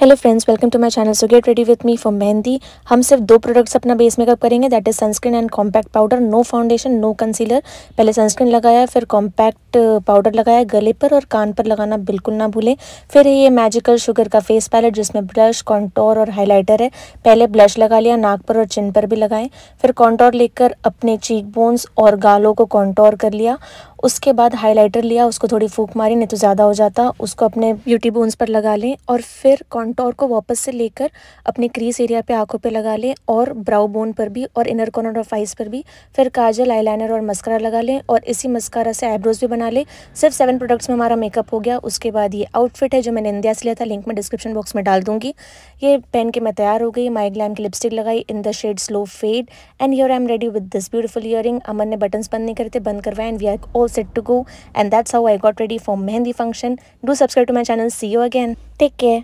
Hello friends welcome to my channel so get ready with me for mehndi हम सिर्फ दो products अपना base makeup करेंगे that is sunscreen and compact powder no foundation no concealer पहले sunscreen लगाया फिर compact powder uh, लगाया गले पर और कान पर लगाना बिल्कुल ना भूलें फिर ये मैजिकल शुगर का फेस पैलेट जिसमें ब्रश कॉन्टोर और हाईलाइटर है पहले ब्लश लगा लिया नाक पर और चिन पर भी लगाएं फिर कॉन्टोर लेकर अपने चीक बोन्स और गालों को कॉन्टोर कर लिया उसके बाद हाइलाइटर लिया उसको थोड़ी फूक मारी नहीं तो ज़्यादा हो जाता उसको अपने ब्यूटी बोन्स पर लगा लें और फिर कॉन्टोर को वापस से लेकर अपने क्रीस एरिया पे आंखों पे लगा लें और ब्राउ बोन पर भी और इनर कॉर्नर ऑफ आइज पर भी फिर काजल आईलाइनर और मस्करा लगा लें और इसी मस्कारा से आईब्रोज भी बना लें सिर्फ सेवन प्रोडक्ट्स में हमारा मेकअप हो गया उसके बाद ये आउटफिट है जो मैंने इंडिया से लिया था लिंक में डिस्क्रिप्शन बॉक्स में डाल दूँगी ये पहन के मैं तैयार हो गई माई ग्लैम की लिपस्टिक लगाई in the shade slow fade and your I am ready with this beautiful earring Aman ने बटन्स बंद नहीं करते बंद करवाए and we are all set to go and that's how I got ready for Mehendi function. Do subscribe to my channel. See you again. Take care.